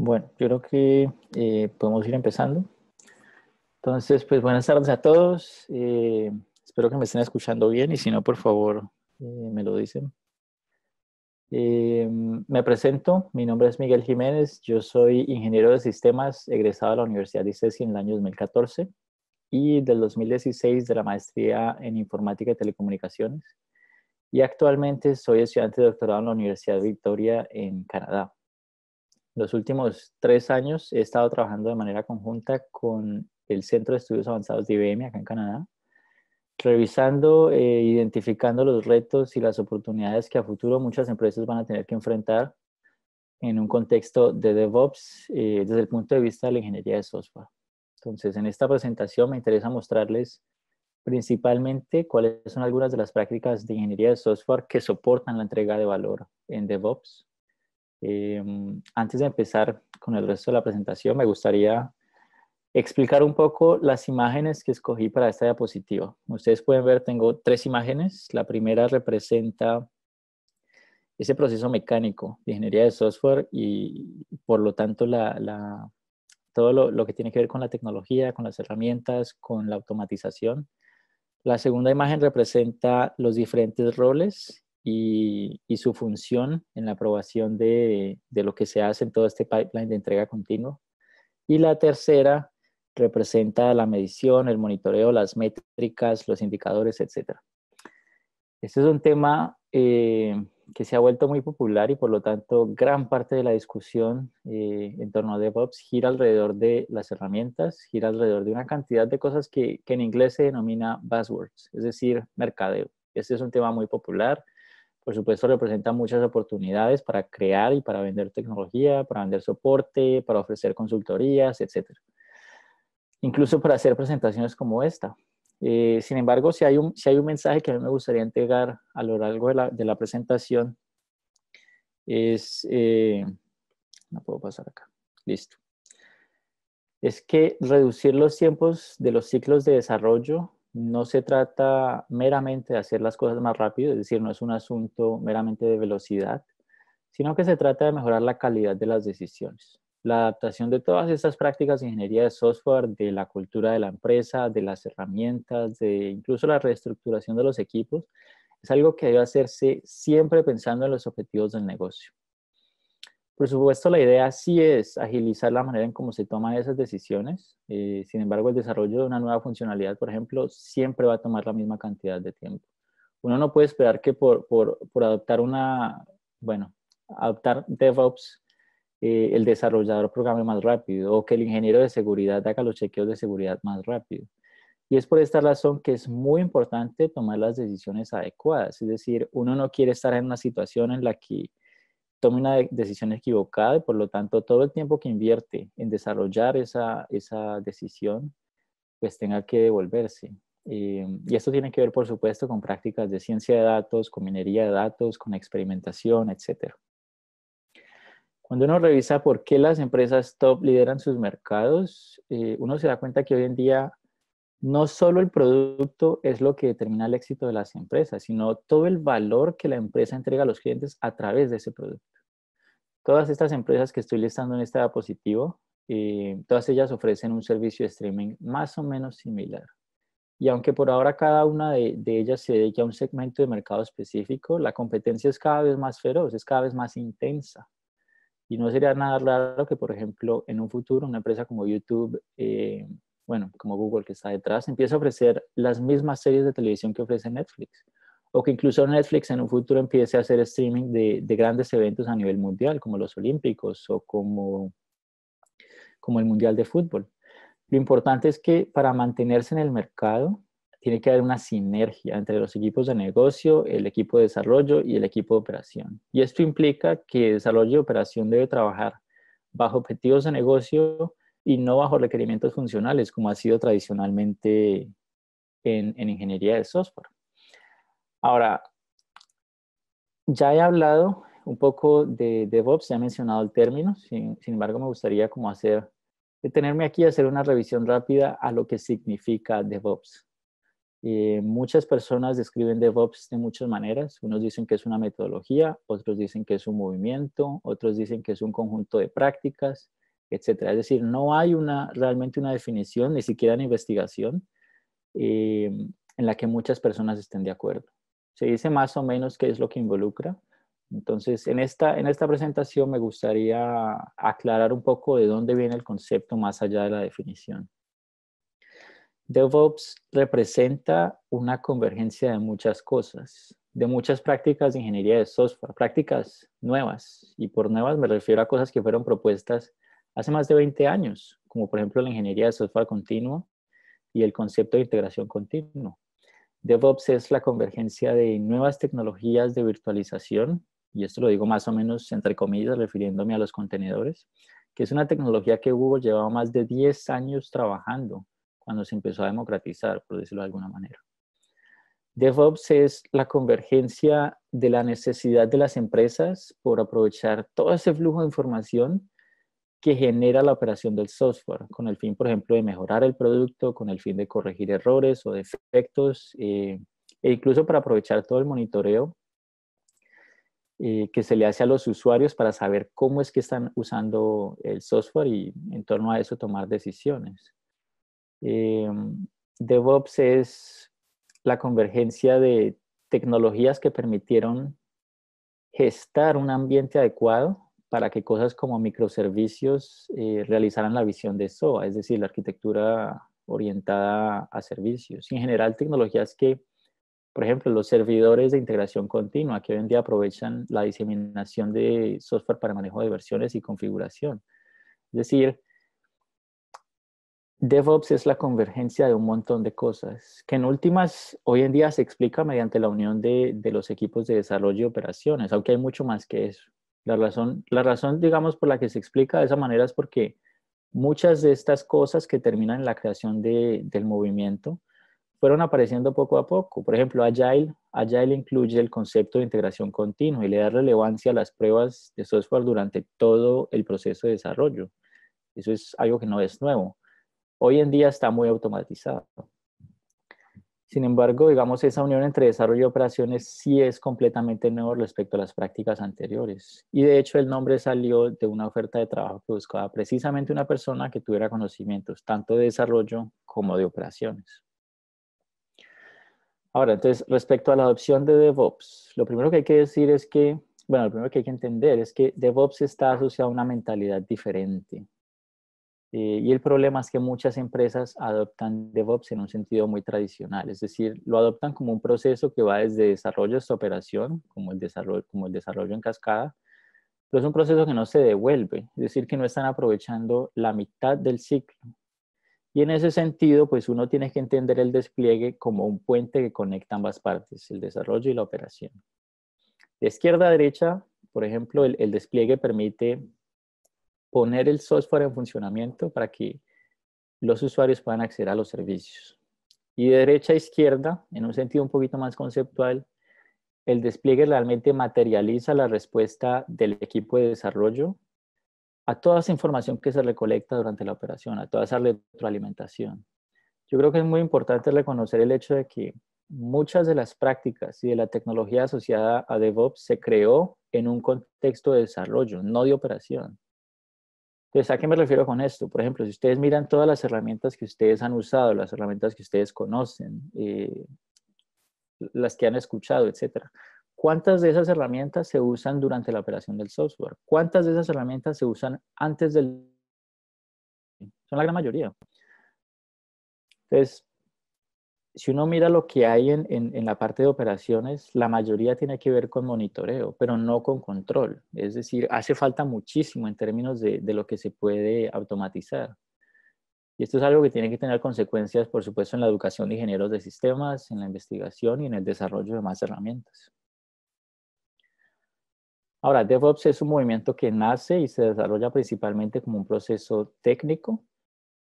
Bueno, yo creo que eh, podemos ir empezando. Entonces, pues buenas tardes a todos. Eh, espero que me estén escuchando bien y si no, por favor, eh, me lo dicen. me presento, mi nombre es Miguel Jiménez, yo soy ingeniero de sistemas egresado de la Universidad de ICESI en el año 2014 y del 2016 de la maestría en informática y telecomunicaciones y actualmente soy estudiante de doctorado en la Universidad de Victoria en Canadá los últimos tres años he estado trabajando de manera conjunta con el Centro de Estudios Avanzados de IBM acá en Canadá, revisando e identificando los retos y las oportunidades que a futuro muchas empresas van a tener que enfrentar en un contexto de DevOps eh, desde el punto de vista de la ingeniería de software. Entonces, en esta presentación me interesa mostrarles principalmente cuáles son algunas de las prácticas de ingeniería de software que soportan la entrega de valor en DevOps eh, antes de empezar con el resto de la presentación, me gustaría explicar un poco las imágenes que escogí para esta diapositiva. Como ustedes pueden ver, tengo tres imágenes. La primera representa ese proceso mecánico de ingeniería de software y por lo tanto todo lo, que tiene que ver con la tecnología, con las herramientas, con la automatización. La segunda imagen representa los diferentes roles y, su función en la aprobación de, lo que se hace en todo este pipeline de entrega continua. Y la tercera representa la medición, el monitoreo, las métricas, los indicadores, etc. Este es un tema eh, que se ha vuelto muy popular y por lo tanto gran parte de la discusión eh, en torno a DevOps gira alrededor de las herramientas, gira alrededor de una cantidad de cosas que, que en inglés se denomina buzzwords, es decir, mercadeo. Este es un tema muy popular, por supuesto, representa muchas oportunidades para crear y para vender tecnología, para vender soporte, para ofrecer consultorías, etc. Incluso para hacer presentaciones como esta. Eh, sin embargo, si hay, un, si hay un mensaje que a mí me gustaría entregar a lo largo de la, presentación, es... Eh, no puedo pasar acá. Listo. Es que reducir los tiempos de los ciclos de desarrollo no se trata meramente de hacer las cosas más rápido, es decir, no es un asunto meramente de velocidad, sino que se trata de mejorar la calidad de las decisiones. La adaptación de todas estas prácticas de ingeniería de software, de la cultura de la empresa, de las herramientas, de incluso la reestructuración de los equipos, es algo que debe hacerse siempre pensando en los objetivos del negocio. Por supuesto, la idea sí es agilizar la manera en cómo se toman esas decisiones. Eh, sin embargo, el desarrollo de una nueva funcionalidad, por ejemplo, siempre va a tomar la misma cantidad de tiempo. Uno no puede esperar que por, por, por adoptar una, bueno, adoptar DevOps, eh, el desarrollador programe más rápido o que el ingeniero de seguridad haga los chequeos de seguridad más rápido. Y es por esta razón que es muy importante tomar las decisiones adecuadas. Es decir, uno no quiere estar en una situación en la que tome una decisión equivocada y por lo tanto todo el tiempo que invierte en desarrollar esa, decisión, pues tenga que devolverse. Eh, y esto tiene que ver, por supuesto, con prácticas de ciencia de datos, con minería de datos, con experimentación, etc. Cuando uno revisa por qué las empresas top lideran sus mercados, eh, uno se da cuenta que hoy en día no solo el producto es lo que determina el éxito de las empresas, sino todo el valor que la empresa entrega a los clientes a través de ese producto. Todas estas empresas que estoy listando en este diapositivo, eh, todas ellas ofrecen un servicio de streaming más o menos similar. Y aunque por ahora cada una de, ellas se dedique a un segmento de mercado específico, la competencia es cada vez más feroz, es cada vez más intensa. Y no sería nada raro que, por ejemplo, en un futuro una empresa como YouTube eh, bueno, como Google que está detrás, empieza a ofrecer las mismas series de televisión que ofrece Netflix. O que incluso Netflix en un futuro empiece a hacer streaming de, grandes eventos a nivel mundial, como los Olímpicos o como, como el Mundial de Fútbol. Lo importante es que para mantenerse en el mercado tiene que haber una sinergia entre los equipos de negocio, el equipo de desarrollo y el equipo de operación. Y esto implica que desarrollo y operación debe trabajar bajo objetivos de negocio, y no bajo requerimientos funcionales, como ha sido tradicionalmente en, ingeniería de software. Ahora, ya he hablado un poco de, DevOps, ya he mencionado el término, sin, embargo me gustaría como hacer, detenerme aquí y hacer una revisión rápida a lo que significa DevOps. Eh, muchas personas describen DevOps de muchas maneras, unos dicen que es una metodología, otros dicen que es un movimiento, otros dicen que es un conjunto de prácticas, etcétera. Es decir, no hay una, realmente una definición, ni siquiera en investigación, eh, en la que muchas personas estén de acuerdo. Se dice más o menos qué es lo que involucra. Entonces, en esta, en esta presentación me gustaría aclarar un poco de dónde viene el concepto más allá de la definición. DevOps representa una convergencia de muchas cosas, de muchas prácticas de ingeniería de software, prácticas nuevas. Y por nuevas me refiero a cosas que fueron propuestas hace más de 20 años, como por ejemplo la ingeniería de software continuo y el concepto de integración continua. DevOps es la convergencia de nuevas tecnologías de virtualización, y esto lo digo más o menos entre comillas, refiriéndome a los contenedores, que es una tecnología que Google llevaba más de 10 años trabajando cuando se empezó a democratizar, por decirlo de alguna manera. DevOps es la convergencia de la necesidad de las empresas por aprovechar todo ese flujo de información que genera la operación del software, con el fin, por ejemplo, de mejorar el producto, con el fin de corregir errores o defectos, eh, e incluso para aprovechar todo el monitoreo eh, que se le hace a los usuarios para saber cómo es que están usando el software y en torno a eso tomar decisiones. Eh, DevOps es la convergencia de tecnologías que permitieron gestar un ambiente adecuado para que cosas como microservicios eh, realizaran la visión de SOA, es decir, la arquitectura orientada a servicios. en general, tecnologías que, por ejemplo, los servidores de integración continua, que hoy en día aprovechan la diseminación de software para manejo de versiones y configuración. Es decir, DevOps es la convergencia de un montón de cosas, que en últimas hoy en día se explica mediante la unión de, de los equipos de desarrollo y operaciones, aunque hay mucho más que eso. La razón, la razón, digamos, por la que se explica de esa manera es porque muchas de estas cosas que terminan en la creación del movimiento fueron apareciendo poco a poco. Por ejemplo, Agile, Agile incluye el concepto de integración continua y le da relevancia a las pruebas de software durante todo el proceso de desarrollo. Eso es algo que no es nuevo. Hoy en día está muy automatizado. Sin embargo, digamos, esa unión entre desarrollo y operaciones sí es completamente nuevo respecto a las prácticas anteriores. Y de hecho, el nombre salió de una oferta de trabajo que buscaba precisamente una persona que tuviera conocimientos tanto de desarrollo como de operaciones. Ahora, entonces, respecto a la adopción de DevOps, lo primero que hay que decir es que, bueno, lo primero que hay que entender es que DevOps está asociado a una mentalidad diferente eh, y el problema es que muchas empresas adoptan DevOps en un sentido muy tradicional, es decir, lo adoptan como un proceso que va desde desarrollo hasta operación, como el desarrollo, como el desarrollo en cascada, pero es un proceso que no se devuelve, es decir, que no están aprovechando la mitad del ciclo. Y en ese sentido, pues uno tiene que entender el despliegue como un puente que conecta ambas partes, el desarrollo y la operación. De izquierda a derecha, por ejemplo, el despliegue permite poner el software en funcionamiento para que los usuarios puedan acceder a los servicios. Y de derecha a izquierda, en un sentido un poquito más conceptual, el despliegue realmente materializa la respuesta del equipo de desarrollo a toda esa información que se recolecta durante la operación, a toda esa retroalimentación. Yo creo que es muy importante reconocer el hecho de que muchas de las prácticas y de la tecnología asociada a DevOps se creó en un contexto de desarrollo, no de operación. Entonces, ¿a qué me refiero con esto? Por ejemplo, si ustedes miran todas las herramientas que ustedes han usado, las herramientas que ustedes conocen, eh, las que han escuchado, etcétera, ¿cuántas de esas herramientas se usan durante la operación del software? ¿Cuántas de esas herramientas se usan antes del... Son la gran mayoría. Entonces, si uno mira lo que hay en, en, la parte de operaciones, la mayoría tiene que ver con monitoreo, pero no con control. Es decir, hace falta muchísimo en términos de, de lo que se puede automatizar. Y esto es algo que tiene que tener consecuencias, por supuesto, en la educación de ingenieros de sistemas, en la investigación y en el desarrollo de más herramientas. Ahora, DevOps es un movimiento que nace y se desarrolla principalmente como un proceso técnico,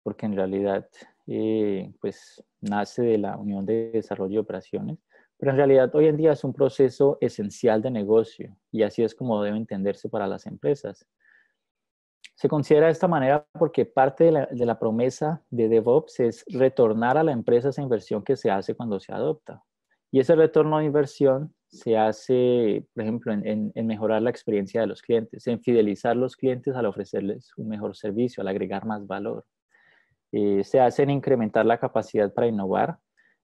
porque en realidad eh, pues nace de la Unión de Desarrollo y Operaciones, pero en realidad hoy en día es un proceso esencial de negocio y así es como debe entenderse para las empresas. Se considera de esta manera porque parte de la, promesa de DevOps es retornar a la empresa esa inversión que se hace cuando se adopta. Y ese retorno de inversión se hace, por ejemplo, en, mejorar la experiencia de los clientes, en fidelizar los clientes al ofrecerles un mejor servicio, al agregar más valor. Eh, se hacen incrementar la capacidad para innovar,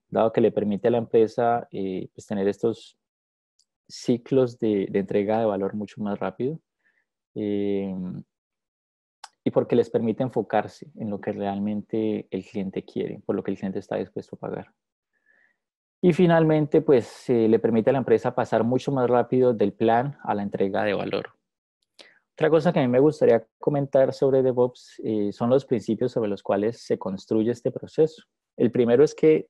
dado que le permite a la empresa eh, pues, tener estos ciclos de, entrega de valor mucho más rápido eh, y porque les permite enfocarse en lo que realmente el cliente quiere, por lo que el cliente está dispuesto a pagar. Y finalmente, pues le permite a la empresa pasar mucho más rápido del plan a la entrega de valor. Otra cosa que a mí me gustaría comentar sobre DevOps eh, son los principios sobre los cuales se construye este proceso. El primero es que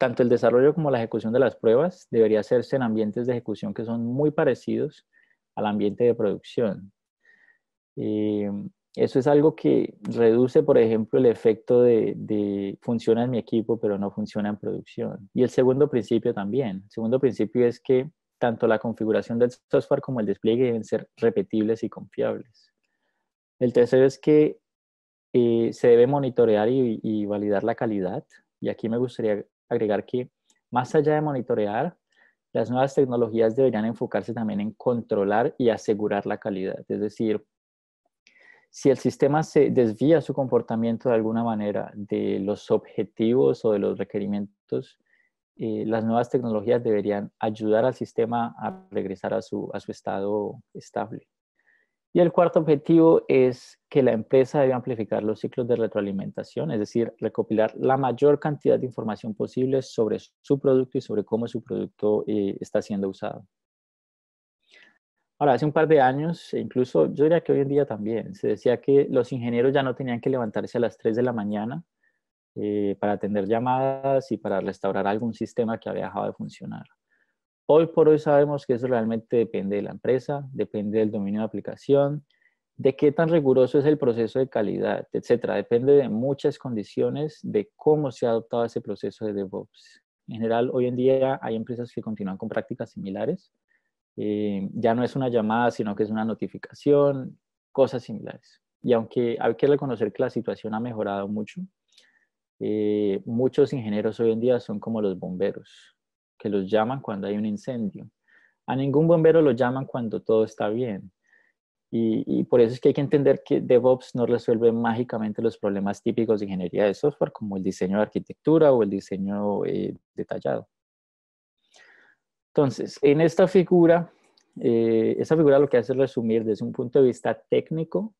tanto el desarrollo como la ejecución de las pruebas debería hacerse en ambientes de ejecución que son muy parecidos al ambiente de producción. Eh, eso es algo que reduce, por ejemplo, el efecto de, de, funciona en mi equipo, pero no funciona en producción. Y el segundo principio también. El segundo principio es que tanto la configuración del software como el despliegue deben ser repetibles y confiables. El tercero es que eh, se debe monitorear y, y, validar la calidad. Y aquí me gustaría agregar que más allá de monitorear, las nuevas tecnologías deberían enfocarse también en controlar y asegurar la calidad. Es decir, si el sistema se desvía su comportamiento de alguna manera de los objetivos o de los requerimientos eh, las nuevas tecnologías deberían ayudar al sistema a regresar a su, a su estado estable. Y el cuarto objetivo es que la empresa debe amplificar los ciclos de retroalimentación, es decir, recopilar la mayor cantidad de información posible sobre su producto y sobre cómo su producto eh, está siendo usado. Ahora, hace un par de años, e incluso yo diría que hoy en día también, se decía que los ingenieros ya no tenían que levantarse a las 3 de la mañana eh, para atender llamadas y para restaurar algún sistema que había dejado de funcionar. Hoy por hoy sabemos que eso realmente depende de la empresa, depende del dominio de aplicación, de qué tan riguroso es el proceso de calidad, etc. Depende de muchas condiciones de cómo se ha adoptado ese proceso de DevOps. En general, hoy en día hay empresas que continúan con prácticas similares. Eh, ya no es una llamada, sino que es una notificación, cosas similares. Y aunque hay que reconocer que la situación ha mejorado mucho, eh, muchos ingenieros hoy en día son como los bomberos, que los llaman cuando hay un incendio. A ningún bombero lo llaman cuando todo está bien. Y, por eso es que hay que entender que DevOps no resuelve mágicamente los problemas típicos de ingeniería de software, como el diseño de arquitectura o el diseño eh, detallado. Entonces, en esta figura, eh, esta figura lo que hace es resumir desde un punto de vista técnico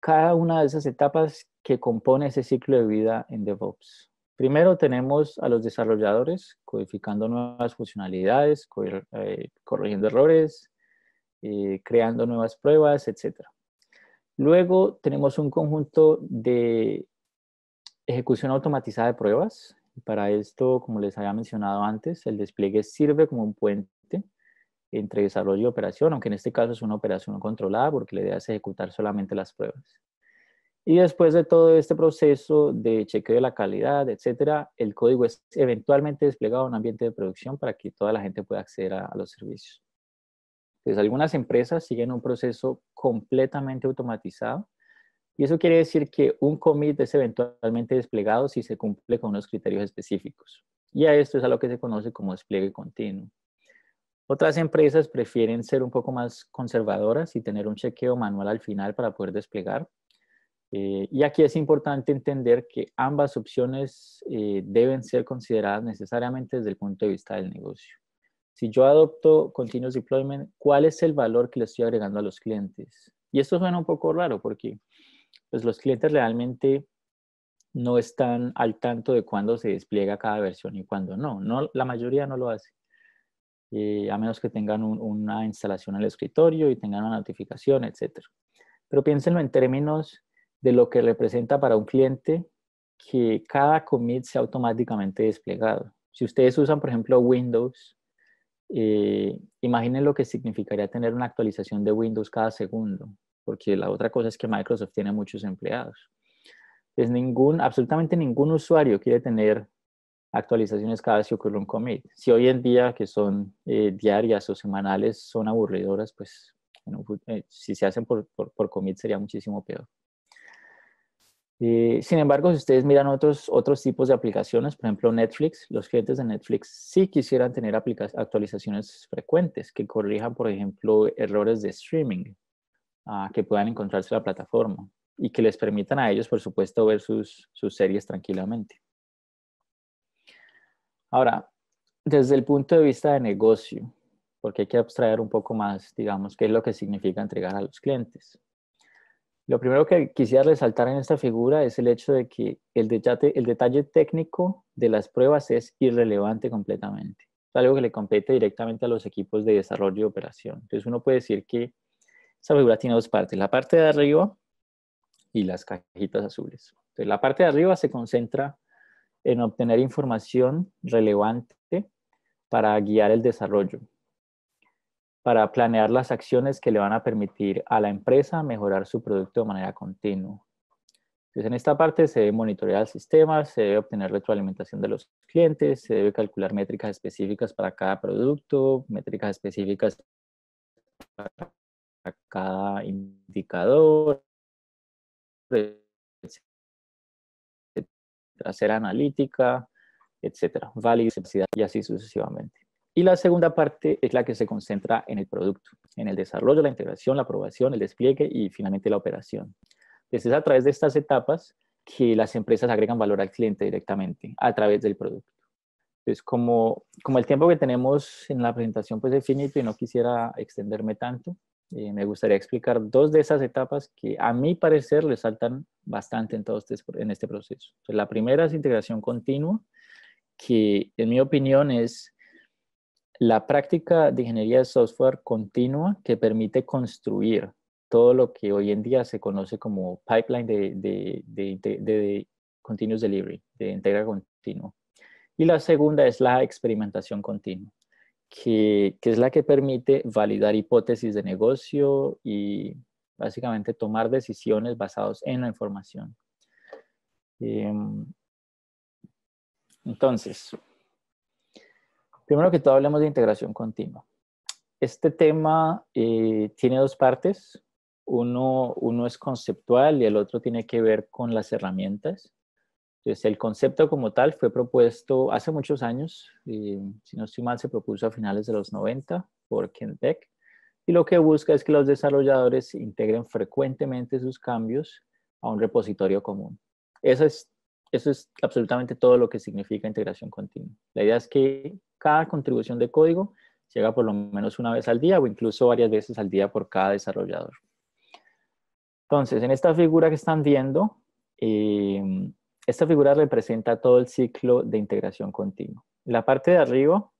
cada una de esas etapas que compone ese ciclo de vida en DevOps. Primero tenemos a los desarrolladores codificando nuevas funcionalidades, eh, corrigiendo errores, eh, creando nuevas pruebas, etc. Luego tenemos un conjunto de ejecución automatizada de pruebas. Para esto, como les había mencionado antes, el despliegue sirve como un puente entre desarrollo y operación, aunque en este caso es una operación no controlada porque la idea es ejecutar solamente las pruebas. Y después de todo este proceso de chequeo de la calidad, etcétera, el código es eventualmente desplegado en un ambiente de producción para que toda la gente pueda acceder a, los servicios. Entonces, algunas empresas siguen un proceso completamente automatizado y eso quiere decir que un commit es eventualmente desplegado si se cumple con unos criterios específicos. Y a esto es a lo que se conoce como despliegue continuo. Otras empresas prefieren ser un poco más conservadoras y tener un chequeo manual al final para poder desplegar. Eh, y aquí es importante entender que ambas opciones eh, deben ser consideradas necesariamente desde el punto de vista del negocio. Si yo adopto Continuous Deployment, ¿cuál es el valor que le estoy agregando a los clientes? Y esto suena un poco raro porque pues, los clientes realmente no están al tanto de cuándo se despliega cada versión y cuándo no. no. La mayoría no lo hace. Eh, a menos que tengan una instalación en el escritorio y tengan una notificación, etc. Pero piénsenlo en términos de lo que representa para un cliente que cada commit sea automáticamente desplegado. Si ustedes usan, por ejemplo, Windows, eh, imaginen lo que significaría tener una actualización de Windows cada segundo, porque la otra cosa es que Microsoft tiene muchos empleados. Es pues ningún, absolutamente ningún usuario quiere tener actualizaciones cada vez que ocurre un commit. Si hoy en día, que son eh, diarias o semanales, son aburridoras, pues eh, si se hacen por, por, commit sería muchísimo peor. Eh, sin embargo, si ustedes miran otros, otros tipos de aplicaciones, por ejemplo Netflix, los clientes de Netflix sí quisieran tener actualizaciones frecuentes que corrijan, por ejemplo, errores de streaming ah, que puedan encontrarse en la plataforma y que les permitan a ellos, por supuesto, ver sus, sus series tranquilamente. Ahora, desde el punto de vista de negocio, porque hay que abstraer un poco más, digamos, qué es lo que significa entregar a los clientes. Lo primero que quisiera resaltar en esta figura es el hecho de que el detalle, técnico de las pruebas es irrelevante completamente. Es algo que le compete directamente a los equipos de desarrollo y operación. Entonces uno puede decir que esta figura tiene dos partes, la parte de arriba y las cajitas azules. Entonces la parte de arriba se concentra en obtener información relevante para guiar el desarrollo, para planear las acciones que le van a permitir a la empresa mejorar su producto de manera continua. Entonces, en esta parte se debe monitorear el sistema, se debe obtener retroalimentación de los clientes, se debe calcular métricas específicas para cada producto, métricas específicas para cada indicador, hacer analítica, etcétera, y así sucesivamente. Y la segunda parte es la que se concentra en el producto, en el desarrollo, la integración, la aprobación, el despliegue y finalmente la operación. Entonces, a través de estas etapas que las empresas agregan valor al cliente directamente a través del producto. Entonces, como, como el tiempo que tenemos en la presentación pues es finito y no quisiera extenderme tanto, eh, me gustaría explicar dos de esas etapas que a mi parecer le saltan bastante en, todo este, en este proceso. la primera es integración continua, que en mi opinión es la práctica de ingeniería de software continua que permite construir todo lo que hoy en día se conoce como pipeline de, de continuous delivery, de entrega continua. Y la segunda es la experimentación continua que, es la que permite validar hipótesis de negocio y básicamente tomar decisiones basadas en la información. Em, entonces, primero que todo hablemos de integración continua. Este tema eh, tiene dos partes. uno es conceptual y el otro tiene que ver con las herramientas el concepto como tal fue propuesto hace muchos años, y, si no estoy mal, se propuso a finales de los 90 por Kentech, y lo que busca es que los desarrolladores integren frecuentemente sus cambios a un repositorio común. Eso es, eso es absolutamente todo lo que significa integración continua. La idea es que cada contribución de código llega por lo menos una vez al día o incluso varias veces al día por cada desarrollador. Entonces, en esta figura que están viendo, eh, esta figura representa todo el ciclo de integración continua. En la parte de arriba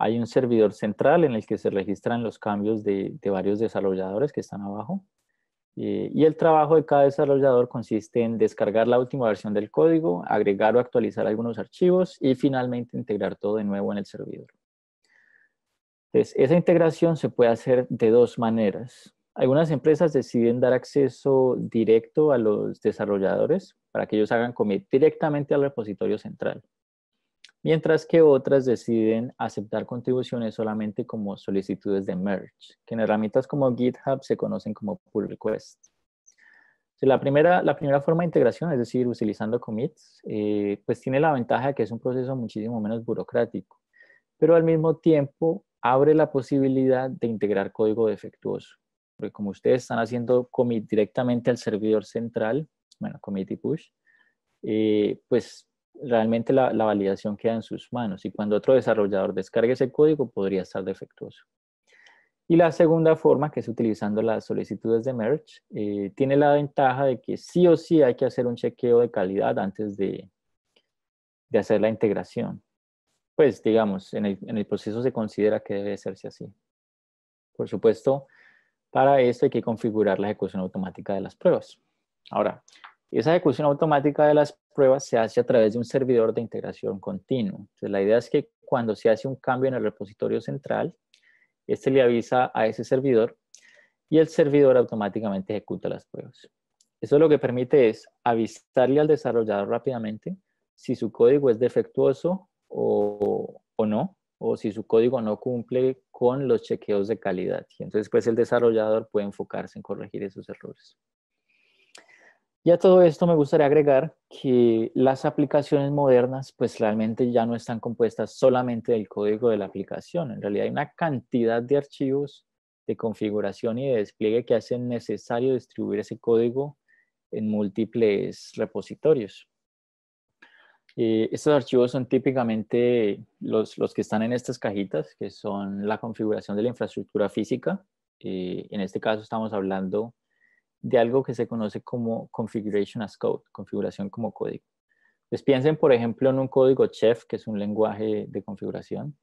hay un servidor central en el que se registran los cambios de, varios desarrolladores que están abajo. Eh, y el trabajo de cada desarrollador consiste en descargar la última versión del código, agregar o actualizar algunos archivos y finalmente integrar todo de nuevo en el servidor. Entonces, esa integración se puede hacer de dos maneras. Algunas empresas deciden dar acceso directo a los desarrolladores para que ellos hagan commit directamente al repositorio central, mientras que otras deciden aceptar contribuciones solamente como solicitudes de merge, que en herramientas como GitHub se conocen como pull request. La primera, la primera forma de integración, es decir, utilizando commits, eh, pues tiene la ventaja de que es un proceso muchísimo menos burocrático, pero al mismo tiempo abre la posibilidad de integrar código defectuoso porque como ustedes están haciendo commit directamente al servidor central, bueno, commit y push, eh, pues realmente la, validación queda en sus manos y cuando otro desarrollador descargue ese código podría estar defectuoso. Y la segunda forma, que es utilizando las solicitudes de merge, eh, tiene la ventaja de que sí o sí hay que hacer un chequeo de calidad antes de, de hacer la integración. Pues digamos, en el, en el proceso se considera que debe hacerse así. Por supuesto, para esto hay que configurar la ejecución automática de las pruebas. Ahora, esa ejecución automática de las pruebas se hace a través de un servidor de integración continua. la idea es que cuando se hace un cambio en el repositorio central, este le avisa a ese servidor y el servidor automáticamente ejecuta las pruebas. Eso lo que permite es avisarle al desarrollador rápidamente si su código es defectuoso o no, o si su código no cumple con los chequeos de calidad. Y entonces, pues el desarrollador puede enfocarse en corregir esos errores. Y a todo esto me gustaría agregar que las aplicaciones modernas pues realmente ya no están compuestas solamente del código de la aplicación. En realidad hay una cantidad de archivos de configuración y de despliegue que hacen necesario distribuir ese código en múltiples repositorios. Eh, estos archivos son típicamente los, que están en estas cajitas, que son la configuración de la infraestructura física. Eh, en este caso estamos hablando de algo que se conoce como configuration as code, configuración como código. Pues piensen, por ejemplo, en un código Chef, que es un lenguaje de configuración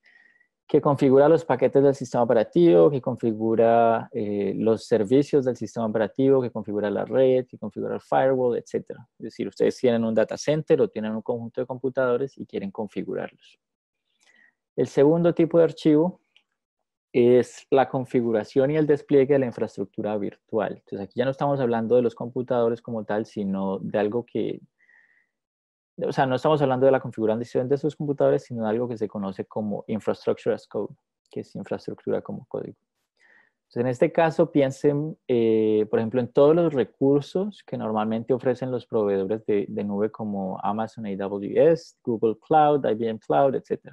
que configura los paquetes del sistema operativo, que configura eh, los servicios del sistema operativo, que configura la red, que configura el firewall, etc. Es decir, ustedes tienen un data center o tienen un conjunto de computadores y quieren configurarlos. El segundo tipo de archivo es la configuración y el despliegue de la infraestructura virtual. Entonces aquí ya no estamos hablando de los computadores como tal, sino de algo que o sea, no estamos hablando de la configuración de sus computadores, sino de algo que se conoce como Infrastructure as Code, que es infraestructura como código. Entonces, en este caso, piensen, eh, por ejemplo, en todos los recursos que normalmente ofrecen los proveedores de, de, nube como Amazon AWS, Google Cloud, IBM Cloud, etc.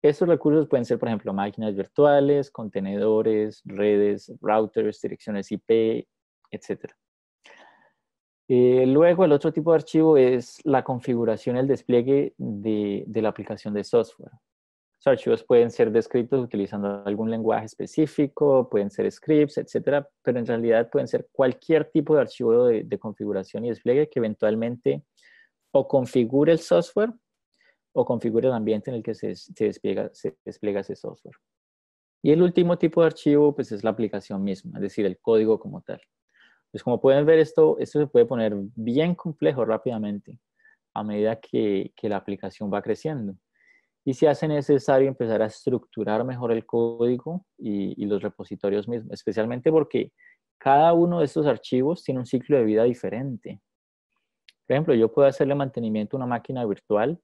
Estos recursos pueden ser, por ejemplo, máquinas virtuales, contenedores, redes, routers, direcciones IP, etc. Eh, luego, el otro tipo de archivo es la configuración el despliegue de, la aplicación de software. Los archivos pueden ser descritos utilizando algún lenguaje específico, pueden ser scripts, etcétera, pero en realidad pueden ser cualquier tipo de archivo de, configuración y despliegue que eventualmente o configure el software o configure el ambiente en el que se, despliega, ese software. Y el último tipo de archivo pues, es la aplicación misma, es decir, el código como tal. Pues como pueden ver, esto, esto se puede poner bien complejo rápidamente a medida que, la aplicación va creciendo. Y se hace necesario empezar a estructurar mejor el código y, y los repositorios mismos, especialmente porque cada uno de estos archivos tiene un ciclo de vida diferente. Por ejemplo, yo puedo hacerle mantenimiento a una máquina virtual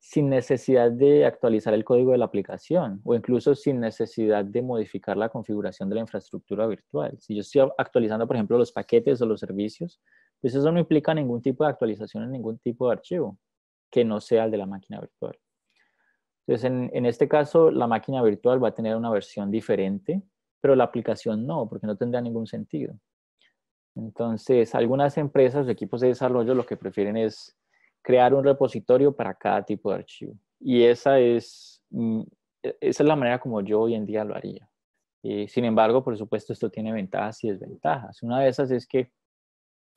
sin necesidad de actualizar el código de la aplicación o incluso sin necesidad de modificar la configuración de la infraestructura virtual. Si yo estoy actualizando, por ejemplo, los paquetes o los servicios, pues eso no implica ningún tipo de actualización en ningún tipo de archivo que no sea el de la máquina virtual. Entonces, en, este caso, la máquina virtual va a tener una versión diferente, pero la aplicación no, porque no tendrá ningún sentido. Entonces, algunas empresas o equipos de desarrollo lo que prefieren es crear un repositorio para cada tipo de archivo. Y esa es, mm, e-, es la manera como yo hoy en día lo haría. Eh, sin embargo, por supuesto, esto tiene ventajas y desventajas. Una de esas es que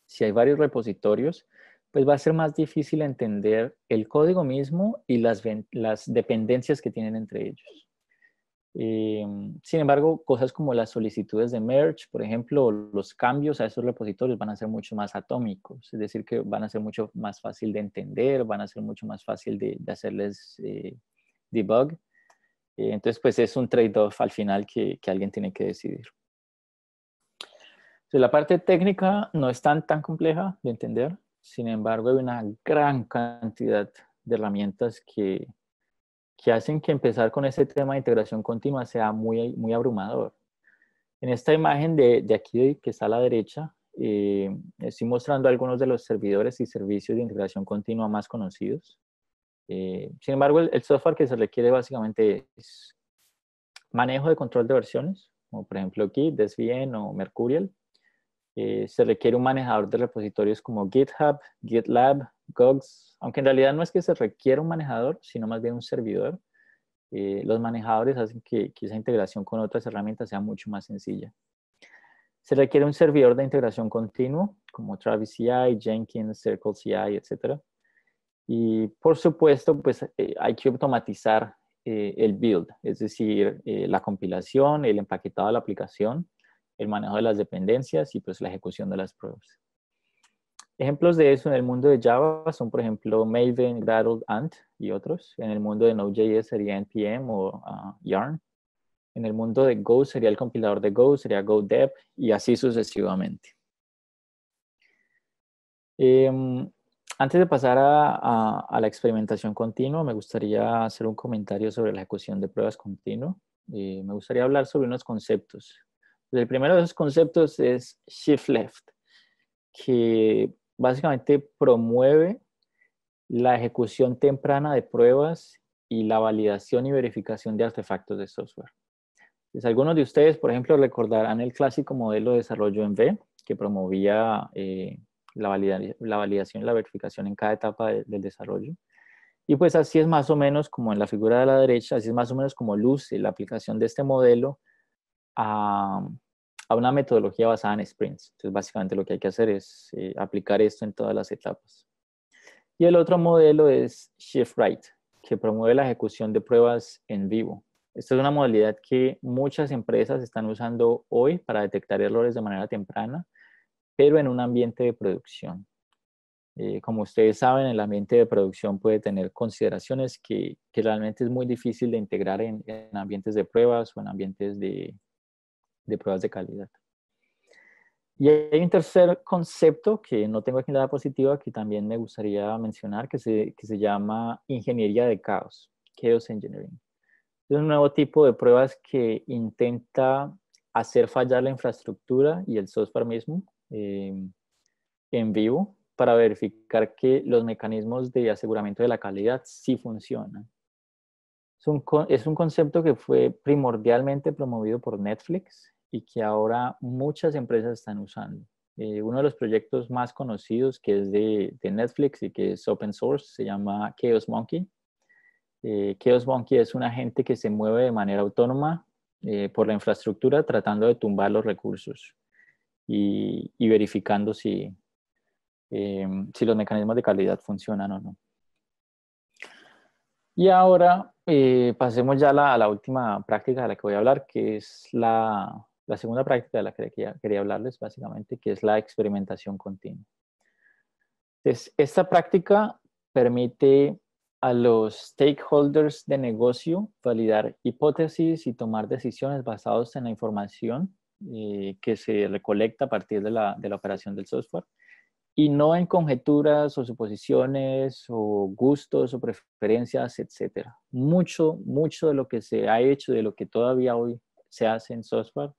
si hay varios repositorios, pues va a ser más difícil entender el código mismo y las dependencias que tienen entre ellos. Eh, sin embargo, cosas como las solicitudes de merge, por ejemplo, los cambios a esos repositorios van a ser mucho más atómicos, es decir, que van a ser mucho más fácil de entender, van a ser mucho más fácil de, hacerles eh, debug. Eh, entonces, pues es un trade-off al final que, alguien tiene que decidir. la parte técnica no es tan, tan compleja de entender, sin embargo, hay una gran cantidad de herramientas que, que hacen que empezar con este tema de integración continua sea muy, muy abrumador. En esta imagen de, aquí que está a la derecha, eh, estoy mostrando algunos de los servidores y servicios de integración continua más conocidos. Eh, sin embargo, el, software que se requiere básicamente es manejo de control de versiones, como por ejemplo Git, Desvien o Mercurial, eh, se requiere un manejador de repositorios como GitHub, GitLab, Gogs, aunque en realidad no es que se requiera un manejador, sino más bien un servidor. Eh, los manejadores hacen que, esa integración con otras herramientas sea mucho más sencilla. Se requiere un servidor de integración continuo, como Travis CI, Jenkins, Circle CI, etc. Y por supuesto, pues eh, hay que automatizar el build, es decir, la compilación, el empaquetado de la aplicación, el manejo de las dependencias y pues la ejecución de las pruebas. Ejemplos de eso en el mundo de Java son, por ejemplo, Maven, Gradle, Ant y otros. En el mundo de Node.js sería NPM o ah, Yarn. En el mundo de Go sería el compilador de Go, sería GoDev y así sucesivamente. Em, antes de pasar a, la experimentación continua, me gustaría hacer un comentario sobre la ejecución de pruebas continua. Eh, me gustaría hablar sobre unos conceptos el primero de esos conceptos es Shift Left, que básicamente promueve la ejecución temprana de pruebas y la validación y verificación de artefactos de software. Pues, algunos de ustedes, por ejemplo, recordarán el clásico modelo de desarrollo en V, que promovía eh, la, validación y la verificación en cada etapa del desarrollo. Y pues así es más o menos como en la figura de la derecha, así es más o menos como luce la aplicación de este modelo a, una metodología basada en sprints. Entonces, básicamente lo que hay que hacer es eh, aplicar esto en todas las etapas. Y el otro modelo es Shift Right, que promueve la ejecución de pruebas en vivo. Esta es una modalidad que muchas empresas están usando hoy para detectar errores de manera temprana, pero en un ambiente de producción. Eh, como ustedes saben, el ambiente de producción puede tener consideraciones que, realmente es muy difícil de integrar en ambientes de pruebas o en ambientes de, de pruebas de calidad. Y hay un tercer concepto que no tengo aquí en la diapositiva que también me gustaría mencionar, que se, llama ingeniería de caos, chaos engineering. Es un nuevo tipo de pruebas que intenta hacer fallar la infraestructura y el software mismo eh, en vivo para verificar que los mecanismos de aseguramiento de la calidad sí funcionan es un, es un concepto que fue primordialmente promovido por Netflix y que ahora muchas empresas están usando. Eh, uno de los proyectos más conocidos que es de, de, Netflix y que es open source se llama Chaos Monkey. Eh, Chaos Monkey es un agente que se mueve de manera autónoma eh, por la infraestructura tratando de tumbar los recursos y, y verificando si, em, si los mecanismos de calidad funcionan o no. Y ahora eh, pasemos ya a la última práctica de la que voy a hablar, que es la, segunda práctica de la que quería, hablarles básicamente, que es la experimentación continua. esta práctica permite a los stakeholders de negocio validar hipótesis y tomar decisiones basadas en la información eh, que se recolecta a partir de la operación del software y no en conjeturas o suposiciones o gustos o preferencias, etc. Mucho, mucho de lo que se ha hecho, de lo que todavía hoy se hace en software,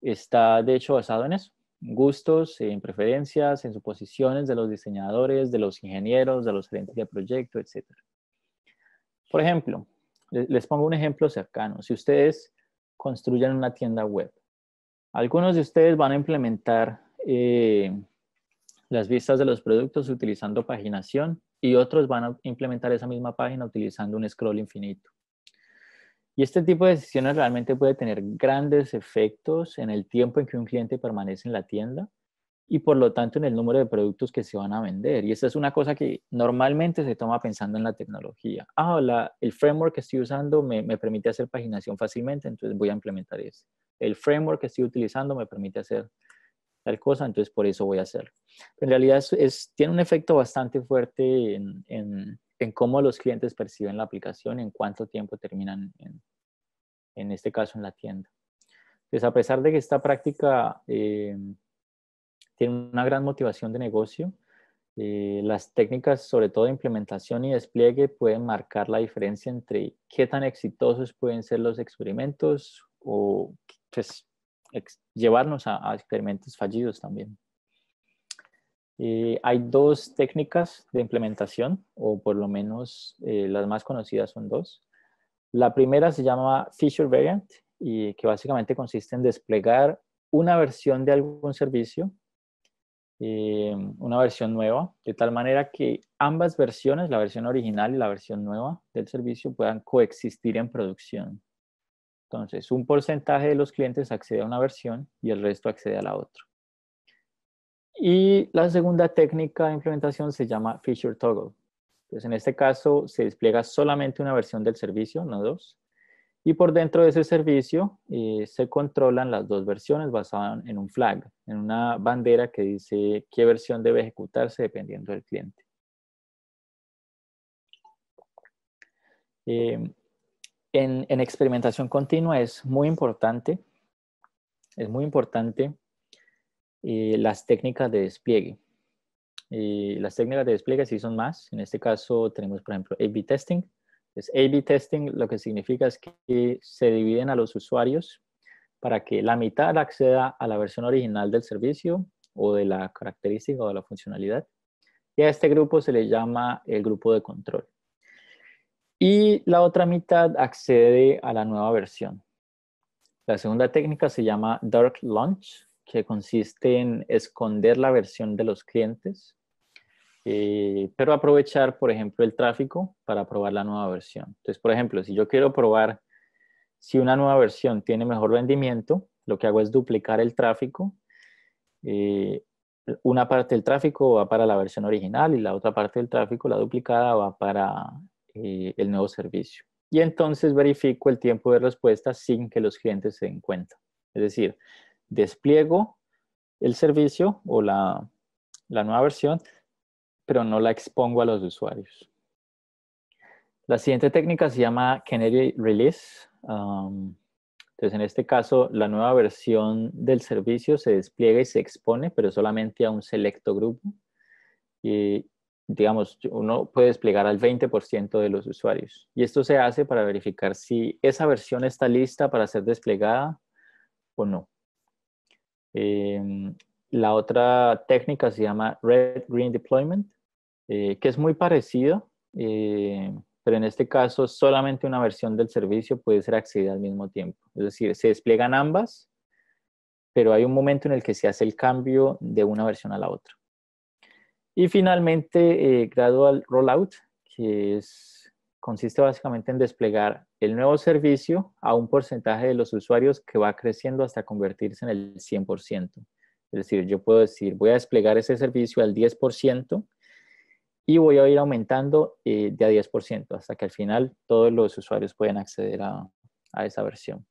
está de hecho basado en eso, gustos, en preferencias, en suposiciones de los diseñadores, de los ingenieros, de los gerentes de proyecto, etc. Por ejemplo, les pongo un ejemplo cercano. Si ustedes construyen una tienda web, algunos de ustedes van a implementar... Eh, las vistas de los productos utilizando paginación y otros van a implementar esa misma página utilizando un scroll infinito. Y este tipo de decisiones realmente puede tener grandes efectos en el tiempo en que un cliente permanece en la tienda y por lo tanto en el número de productos que se van a vender. Y esa es una cosa que normalmente se toma pensando en la tecnología. Ah, el framework que estoy usando me, me permite hacer paginación fácilmente, entonces voy a implementar ese. El framework que estoy utilizando me permite hacer tal cosa, entonces por eso voy a hacerlo. En realidad es, tiene un efecto bastante fuerte en, cómo los clientes perciben la aplicación, en cuánto tiempo terminan, en, este caso, en la tienda. Entonces, pues a pesar de que esta práctica eh, tiene una gran motivación de negocio, eh, las técnicas, sobre todo de implementación y despliegue, pueden marcar la diferencia entre qué tan exitosos pueden ser los experimentos o pues, llevarnos a, experimentos fallidos también. Eh, hay dos técnicas de implementación, o por lo menos eh, las más conocidas son dos. La primera se llama Feature Variant, y que básicamente consiste en desplegar una versión de algún servicio, eh, una versión nueva, de tal manera que ambas versiones, la versión original y la versión nueva del servicio, puedan coexistir en producción. Entonces, un porcentaje de los clientes accede a una versión y el resto accede a la otra. Y la segunda técnica de implementación se llama feature toggle. Entonces, en este caso, se despliega solamente una versión del servicio, no dos. Y por dentro de ese servicio eh, se controlan las dos versiones basadas en un flag, en una bandera que dice qué versión debe ejecutarse dependiendo del cliente. Eh, en, experimentación continua es muy importante, es muy importante eh, las técnicas de despliegue. Y las técnicas de despliegue sí son más. En este caso tenemos, por ejemplo, A-B testing. Es A-B testing lo que significa es que se dividen a los usuarios para que la mitad acceda a la versión original del servicio o de la característica o de la funcionalidad. Y a este grupo se le llama el grupo de control y la otra mitad accede a la nueva versión. La segunda técnica se llama Dark Launch, que consiste en esconder la versión de los clientes, eh, pero aprovechar, por ejemplo, el tráfico para probar la nueva versión. Entonces, por ejemplo, si yo quiero probar si una nueva versión tiene mejor rendimiento, lo que hago es duplicar el tráfico. Eh, una parte del tráfico va para la versión original y la otra parte del tráfico, la duplicada, va para eh, el nuevo servicio. Y entonces verifico el tiempo de respuesta sin que los clientes se den cuenta. Es decir, despliego el servicio o la, la nueva versión, pero no la expongo a los usuarios. La siguiente técnica se llama Kennedy Release. entonces, en este caso, la nueva versión del servicio se despliega y se expone, pero solamente a un selecto grupo. Y, digamos, uno puede desplegar al 20% de los usuarios. Y esto se hace para verificar si esa versión está lista para ser desplegada o no. Em, la otra técnica se llama Red Green Deployment, eh, que es muy parecido, eh, pero en este caso solamente una versión del servicio puede ser accedida al mismo tiempo. Es decir, se despliegan ambas, pero hay un momento en el que se hace el cambio de una versión a la otra. Y finalmente, eh, Gradual Rollout, que consiste básicamente en desplegar el nuevo servicio a un porcentaje de los usuarios que va creciendo hasta convertirse en el 100%. Es decir, yo puedo decir, voy a desplegar ese servicio al 10% y voy a ir aumentando eh, de a 10% hasta que al final todos los usuarios pueden acceder a esa versión.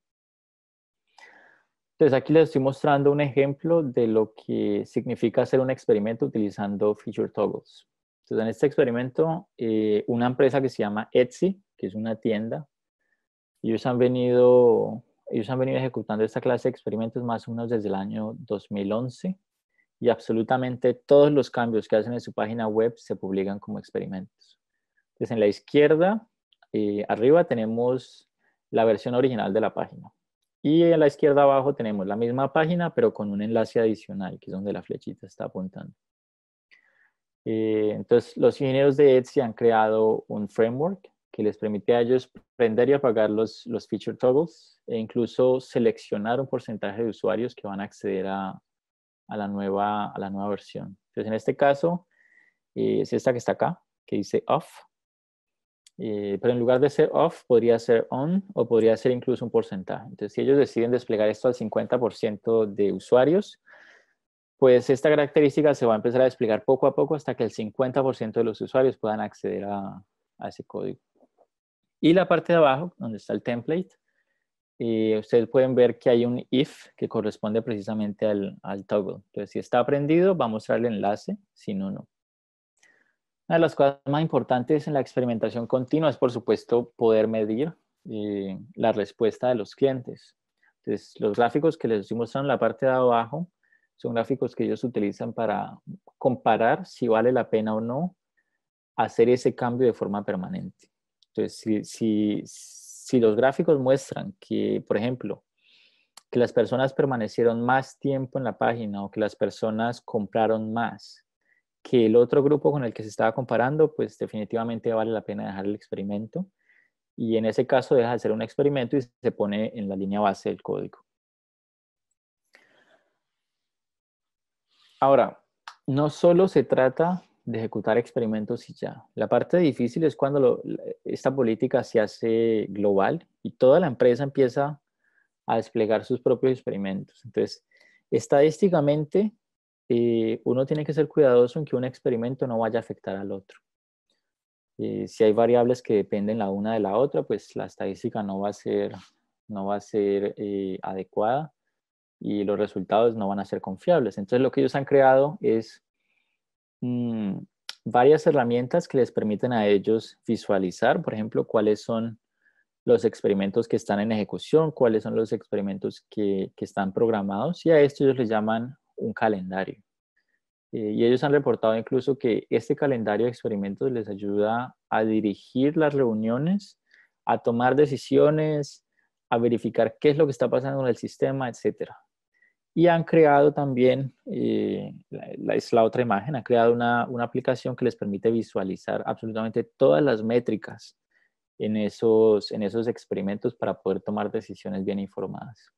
Entonces aquí les estoy mostrando un ejemplo de lo que significa hacer un experimento utilizando feature toggles. Entonces en este experimento, eh, una empresa que se llama Etsy, que es una tienda, ellos han venido, ellos han venido ejecutando esta clase de experimentos más o menos desde el año 2011 y absolutamente todos los cambios que hacen en su página web se publican como experimentos. Entonces en la izquierda, eh, arriba tenemos la versión original de la página. Y en la izquierda abajo tenemos la misma página, pero con un enlace adicional, que es donde la flechita está apuntando. Eh, entonces, los ingenieros de Etsy han creado un framework que les permite a ellos prender y apagar los, los feature toggles e incluso seleccionar un porcentaje de usuarios que van a acceder a, a la, nueva, a la nueva versión. Entonces, en este caso, eh, es esta que está acá, que dice off. Eh, pero en lugar de ser off, podría ser on o podría ser incluso un porcentaje. Entonces, si ellos deciden desplegar esto al 50% de usuarios, pues esta característica se va a empezar a desplegar poco a poco hasta que el 50% de los usuarios puedan acceder a, ese código. Y la parte de abajo, donde está el template, eh, ustedes pueden ver que hay un if que corresponde precisamente al, al toggle. Entonces, si está prendido, va a mostrar el enlace, si no, no. Una de las cosas más importantes en la experimentación continua es, por supuesto, poder medir eh, la respuesta de los clientes. Entonces, los gráficos que les estoy mostrando en la parte de abajo son gráficos que ellos utilizan para comparar si vale la pena o no hacer ese cambio de forma permanente. Entonces, si, si los gráficos muestran que, por ejemplo, que las personas permanecieron más tiempo en la página o que las personas compraron más, que el otro grupo con el que se estaba comparando, pues definitivamente vale la pena dejar el experimento. Y en ese caso deja de ser un experimento y se pone en la línea base del código. Ahora, no solo se trata de ejecutar experimentos y ya. La parte difícil es cuando esta política se hace global y toda la empresa empieza a desplegar sus propios experimentos. Entonces, estadísticamente, eh, uno tiene que ser cuidadoso en que un experimento no vaya a afectar al otro. Eh, si hay variables que dependen la una de la otra, pues la estadística no va a ser, no va a ser eh, adecuada y los resultados no van a ser confiables. Entonces lo que ellos han creado es mm, varias herramientas que les permiten a ellos visualizar, por ejemplo, cuáles son los experimentos que están en ejecución, cuáles son los experimentos que, que están programados y a esto ellos le llaman un calendario. Eh, y ellos han reportado incluso que este calendario de experimentos les ayuda a dirigir las reuniones, a tomar decisiones, a verificar qué es lo que está pasando en el sistema, etc. Y han creado también, eh, la, es la otra imagen, han creado una, una, aplicación que les permite visualizar absolutamente todas las métricas en esos, en esos experimentos para poder tomar decisiones bien informadas.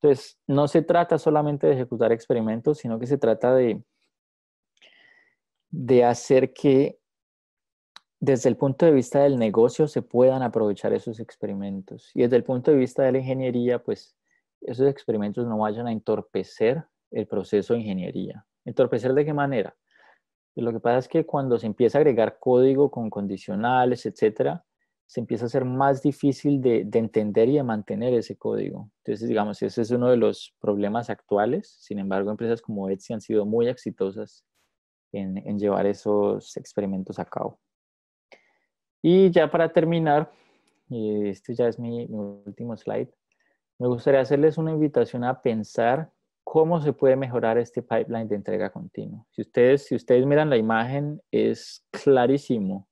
Entonces, no se trata solamente de ejecutar experimentos, sino que se trata de de hacer que desde el punto de vista del negocio se puedan aprovechar esos experimentos. Y desde el punto de vista de la ingeniería, pues esos experimentos no vayan a entorpecer el proceso de ingeniería. ¿Entorpecer de qué manera? Pues, lo que pasa es que cuando se empieza a agregar código con condicionales, etcétera, se empieza a ser más difícil de, de entender y de mantener ese código. Entonces, digamos, ese es uno de los problemas actuales. Sin embargo, empresas como Etsy han sido muy exitosas en, llevar esos experimentos a cabo. Y ya para terminar, eh, este ya es mi, último slide, me gustaría hacerles una invitación a pensar cómo se puede mejorar este pipeline de entrega continua. Si ustedes, si ustedes miran la imagen, es clarísimo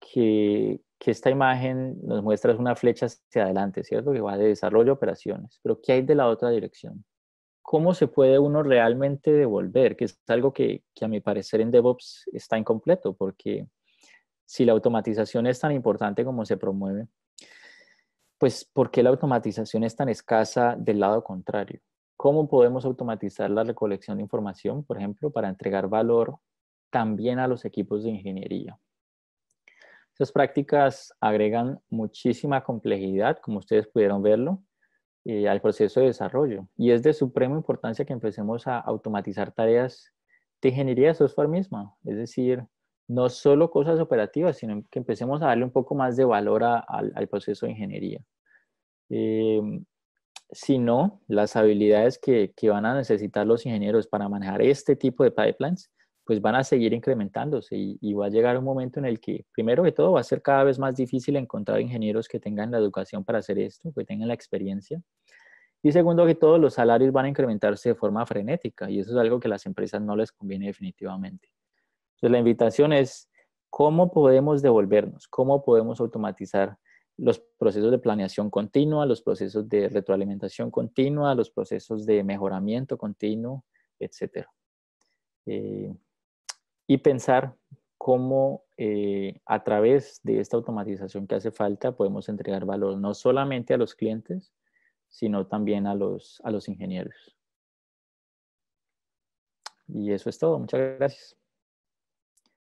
que, que esta imagen nos muestra una flecha hacia adelante, ¿cierto? Que va de desarrollo a operaciones, pero ¿qué hay de la otra dirección? cómo se puede uno realmente devolver, que es algo que, a mi parecer en DevOps está incompleto, porque si la automatización es tan importante como se promueve, pues ¿por qué la automatización es tan escasa del lado contrario? ¿Cómo podemos automatizar la recolección de información, por ejemplo, para entregar valor también a los equipos de ingeniería? Esas prácticas agregan muchísima complejidad, como ustedes pudieron verlo, eh, al proceso de desarrollo. Y es de suprema importancia que empecemos a automatizar tareas de ingeniería software misma, es decir, no solo cosas operativas, sino que empecemos a darle un poco más de valor al proceso de ingeniería. Eh, si no, las habilidades que, que, van a necesitar los ingenieros para manejar este tipo de pipelines pues van a seguir incrementándose y, va a llegar un momento en el que, primero que todo, va a ser cada vez más difícil encontrar ingenieros que tengan la educación para hacer esto, que tengan la experiencia. Y segundo que todo, los salarios van a incrementarse de forma frenética y eso es algo que a las empresas no les conviene definitivamente. Entonces, la invitación es cómo podemos devolvernos, cómo podemos automatizar los procesos de planeación continua, los procesos de retroalimentación continua, los procesos de mejoramiento continuo, etcétera. Eh, y pensar cómo eh, a través de esta automatización que hace falta podemos entregar valor no solamente a los clientes, sino también a los, a los ingenieros. Y eso es todo. Muchas gracias.